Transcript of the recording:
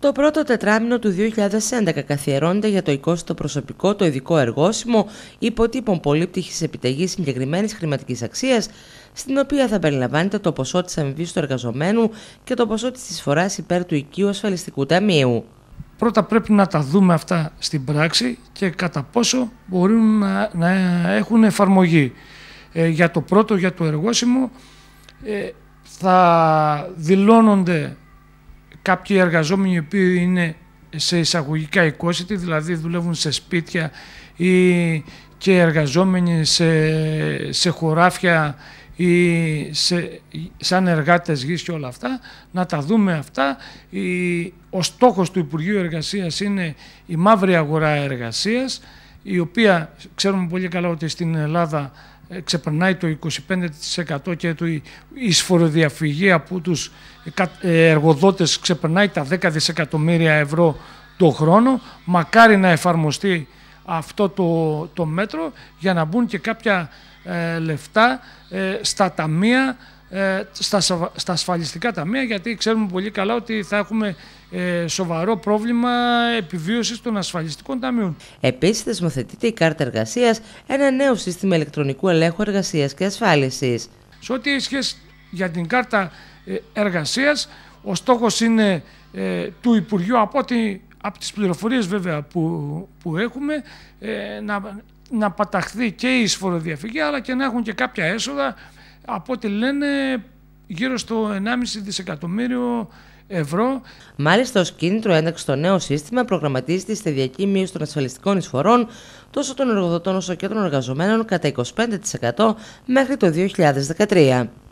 Το πρώτο τετράμινο του 2011 καθιερώνεται για το 20ο προσωπικό το ειδικό εργόσημο υποτύπων πολύπτυχης επιταγής συγκεκριμένης χρηματικής αξίας, στην οποία θα περιλαμβάνεται το ποσό της αμοιβής του εργαζομένου και το ποσό της εισφοράς υπέρ του οικείου ασφαλιστικού ταμείου. Πρώτα πρέπει να τα δούμε αυτά στην πράξη και κατά πόσο μπορούν να, έχουν εφαρμογή. Ε, για το πρώτο, για το εργόσημο, ε, θα δηλώνονται κάποιοι εργαζόμενοι οι οποίοι είναι σε εισαγωγικά οικόσιτοι, δηλαδή δουλεύουν σε σπίτια ή και εργαζόμενοι σε, χωράφια ή σε, σαν εργάτες γης και όλα αυτά, να τα δούμε αυτά. ο στόχος του Υπουργείου Εργασίας είναι η μαύρη αγορά εργασίας, η οποία ξέρουμε πολύ καλά ότι στην Ελλάδα ε, ξεπερνάει το 25% και το, η σφοροδιαφυγή από τους ε, ε, εργοδότες ξεπερνάει τα 10 δισεκατομμύρια ευρώ το χρόνο. Μακάρι να εφαρμοστεί αυτό το, το μέτρο για να μπουν και κάποια λεφτά στα ταμεία, στα, στα ασφαλιστικά ταμεία γιατί ξέρουμε πολύ καλά ότι θα έχουμε ε, σοβαρό πρόβλημα επιβίωσης των ασφαλιστικών ταμείων. Επίσης, θεσμοθετείται η κάρτα εργασίας, ένα νέο σύστημα ηλεκτρονικού ελέγχου εργασίας και ασφάλισης. Σε ό,τι σχέση για την κάρτα ε, εργασίας, ο στόχος είναι ε, του Υπουργείου από, τι από τις πληροφορίες βέβαια που, που έχουμε να, να παταχθεί και η εισφοροδιαφυγή αλλά και να έχουν και κάποια έσοδα από ό,τι λένε γύρω στο 1,5 δισεκατομμύριο ευρώ. Μάλιστα, ως κίνητρο ένταξη στο νέο σύστημα προγραμματίζεται η στεδιακή μείωση των ασφαλιστικών εισφορών τόσο των εργοδοτών όσο και των εργαζομένων κατά 25% μέχρι το 2013.